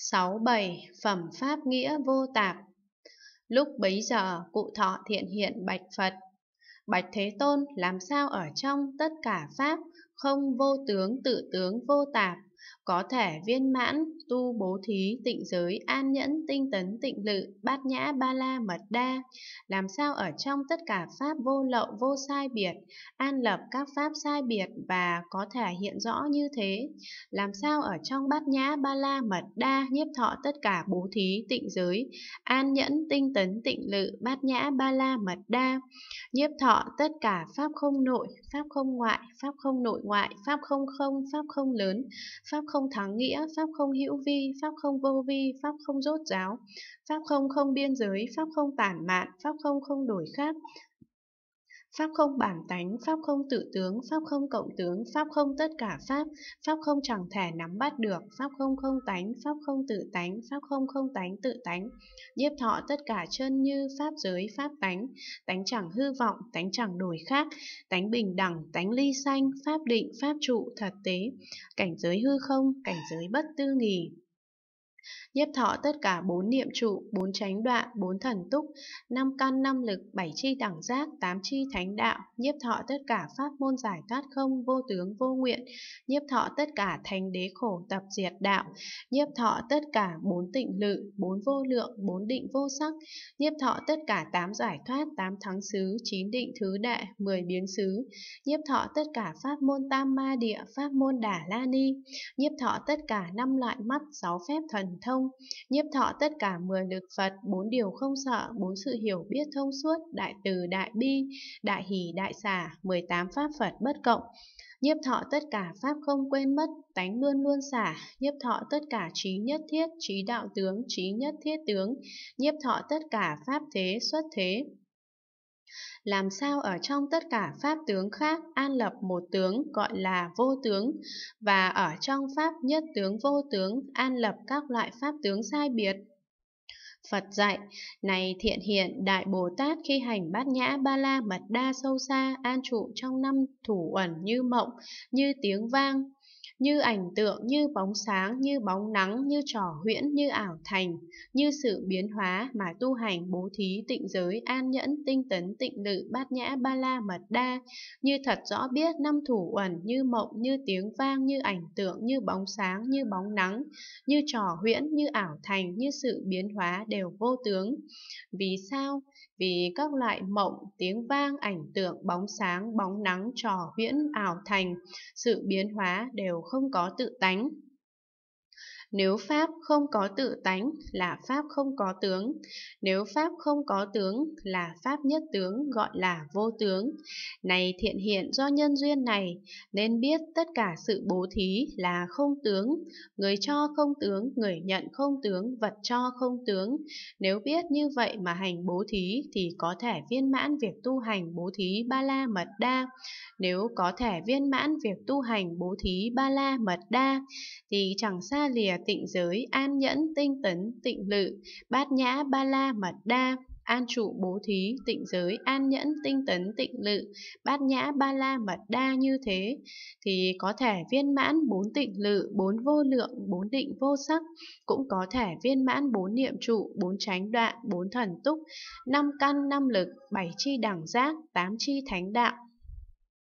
sáu bảy Phẩm Pháp Nghĩa Vô Tạp Lúc bấy giờ, cụ thọ thiện hiện bạch Phật. Bạch Thế Tôn làm sao ở trong tất cả Pháp không vô tướng tự tướng vô tạp, có thể viên mãn, tu bố thí, tịnh giới, an nhẫn, tinh tấn, tịnh lự, bát nhã, ba la, mật đa. Làm sao ở trong tất cả pháp vô lậu, vô sai biệt, an lập các pháp sai biệt và có thể hiện rõ như thế. Làm sao ở trong bát nhã, ba la, mật đa, nhiếp thọ tất cả bố thí, tịnh giới, an nhẫn, tinh tấn, tịnh lự, bát nhã, ba la, mật đa. Nhiếp thọ tất cả pháp không nội, pháp không ngoại, pháp không nội ngoại, pháp không không, pháp không lớn, Pháp không thắng nghĩa, Pháp không hữu vi, Pháp không vô vi, Pháp không rốt ráo, Pháp không không biên giới, Pháp không tản mạn, Pháp không không đổi khác, Pháp không bản tánh, Pháp không tự tướng, Pháp không cộng tướng, Pháp không tất cả Pháp, Pháp không chẳng thể nắm bắt được, Pháp không không tánh, Pháp không tự tánh, Pháp không không tánh tự tánh, nhiếp thọ tất cả chân như, Pháp giới, Pháp tánh, tánh chẳng hư vọng, tánh chẳng đổi khác, tánh bình đẳng, tánh ly sanh, Pháp định, Pháp trụ, thật tế, cảnh giới hư không, cảnh giới bất tư nghì nhiếp thọ tất cả bốn niệm trụ, bốn chánh đoạn, bốn thần túc, năm căn năm lực, bảy chi đẳng giác, tám chi thánh đạo, nhiếp thọ tất cả pháp môn giải thoát không, vô tướng vô nguyện, nhiếp thọ tất cả thánh đế khổ tập diệt đạo, nhiếp thọ tất cả bốn tịnh lự, bốn vô lượng, bốn định vô sắc, nhiếp thọ tất cả tám giải thoát, tám thắng xứ, chín định thứ đệ, mười biến xứ, nhiếp thọ tất cả pháp môn tam ma địa, pháp môn đà la ni, nhiếp thọ tất cả năm loại mắt, sáu phép thần thần thông, nhiếp thọ tất cả 10 lực Phật, bốn điều không sợ, bốn sự hiểu biết thông suốt, đại từ đại bi, đại hỷ đại xả, 18 pháp Phật bất cộng. Nhiếp thọ tất cả pháp không quên mất, tánh luôn luôn xả, nhiếp thọ tất cả trí nhất thiết, trí đạo tướng, trí nhất thiết tướng, nhiếp thọ tất cả pháp thế xuất thế, làm sao ở trong tất cả pháp tướng khác an lập một tướng gọi là vô tướng và ở trong pháp nhất tướng vô tướng an lập các loại pháp tướng sai biệt Phật dạy, này thiện hiện Đại Bồ Tát khi hành bát nhã ba la mật đa sâu xa an trụ trong năm thủ ẩn như mộng, như tiếng vang, như ảnh tượng, như bóng sáng, như bóng nắng, như trò huyễn, như ảo thành, như sự biến hóa mà tu hành bố thí tịnh giới, an nhẫn, tinh tấn, tịnh lự, bát nhã, ba la, mật đa, như thật rõ biết, năm thủ uẩn, như mộng, như tiếng vang, như ảnh tượng, như bóng sáng, như bóng nắng, như trò huyễn, như ảo thành, như sự biến hóa đều vô tướng. Vì sao? Vì các loại mộng, tiếng vang, ảnh tượng, bóng sáng, bóng nắng, trò huyễn, ảo thành, sự biến hóa đều không có tự tánh nếu Pháp không có tự tánh là Pháp không có tướng. Nếu Pháp không có tướng là Pháp nhất tướng gọi là vô tướng. Này thiện hiện do nhân duyên này, nên biết tất cả sự bố thí là không tướng. Người cho không tướng, người nhận không tướng, vật cho không tướng. Nếu biết như vậy mà hành bố thí thì có thể viên mãn việc tu hành bố thí ba la mật đa. Nếu có thể viên mãn việc tu hành bố thí ba la mật đa thì chẳng xa lìa tịnh giới, an nhẫn, tinh tấn, tịnh lự, bát nhã, ba la, mật đa, an trụ bố thí, tịnh giới, an nhẫn, tinh tấn, tịnh lự, bát nhã, ba la, mật đa như thế, thì có thể viên mãn bốn tịnh lự, bốn vô lượng, bốn định vô sắc, cũng có thể viên mãn bốn niệm trụ, bốn tránh đoạn, bốn thần túc, năm căn, năm lực, bảy chi đẳng giác, tám chi thánh đạo,